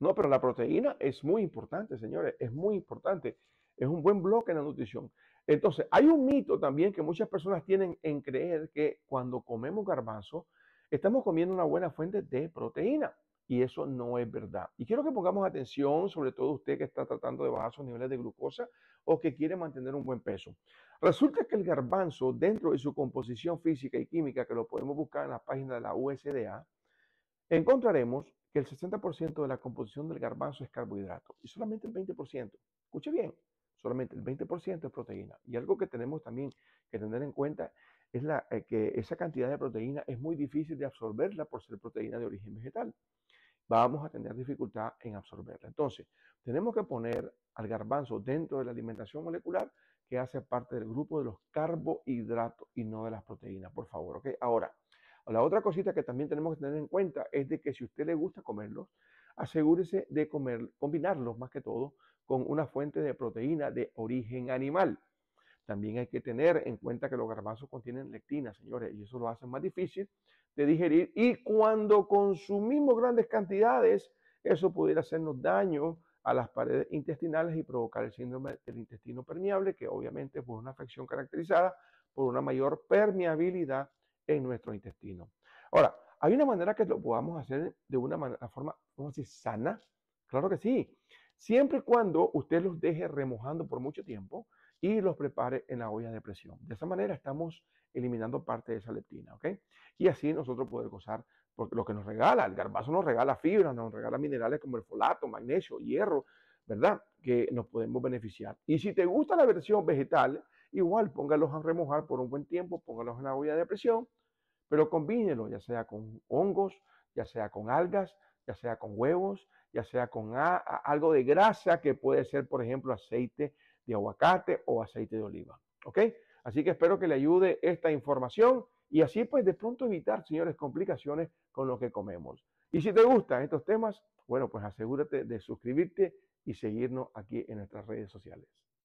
No, pero la proteína es muy importante, señores, es muy importante. Es un buen bloque en la nutrición. Entonces, hay un mito también que muchas personas tienen en creer que cuando comemos garbanzo, estamos comiendo una buena fuente de proteína. Y eso no es verdad. Y quiero que pongamos atención, sobre todo usted que está tratando de bajar sus niveles de glucosa o que quiere mantener un buen peso. Resulta que el garbanzo, dentro de su composición física y química, que lo podemos buscar en la página de la USDA, encontraremos que el 60% de la composición del garbanzo es carbohidrato y solamente el 20%, escuche bien, solamente el 20% es proteína. Y algo que tenemos también que tener en cuenta es la, eh, que esa cantidad de proteína es muy difícil de absorberla por ser proteína de origen vegetal. Vamos a tener dificultad en absorberla. Entonces, tenemos que poner al garbanzo dentro de la alimentación molecular que hace parte del grupo de los carbohidratos y no de las proteínas, por favor. ¿ok? Ahora, la otra cosita que también tenemos que tener en cuenta es de que si a usted le gusta comerlos, asegúrese de comer, combinarlos más que todo con una fuente de proteína de origen animal. También hay que tener en cuenta que los garbanzos contienen lectina, señores, y eso lo hace más difícil de digerir. Y cuando consumimos grandes cantidades, eso pudiera hacernos daño a las paredes intestinales y provocar el síndrome del intestino permeable, que obviamente es una afección caracterizada por una mayor permeabilidad en nuestro intestino. Ahora, ¿hay una manera que lo podamos hacer de una manera, forma, vamos sana? Claro que sí. Siempre y cuando usted los deje remojando por mucho tiempo y los prepare en la olla de presión. De esa manera estamos eliminando parte de esa leptina, ¿ok? Y así nosotros poder gozar porque lo que nos regala. El garbazo nos regala fibras, nos regala minerales como el folato, magnesio, hierro, ¿verdad? Que nos podemos beneficiar. Y si te gusta la versión vegetal, Igual, póngalos a remojar por un buen tiempo, póngalos en la olla de presión, pero combínelo, ya sea con hongos, ya sea con algas, ya sea con huevos, ya sea con algo de grasa que puede ser, por ejemplo, aceite de aguacate o aceite de oliva. ¿Ok? Así que espero que le ayude esta información y así pues de pronto evitar, señores, complicaciones con lo que comemos. Y si te gustan estos temas, bueno, pues asegúrate de suscribirte y seguirnos aquí en nuestras redes sociales.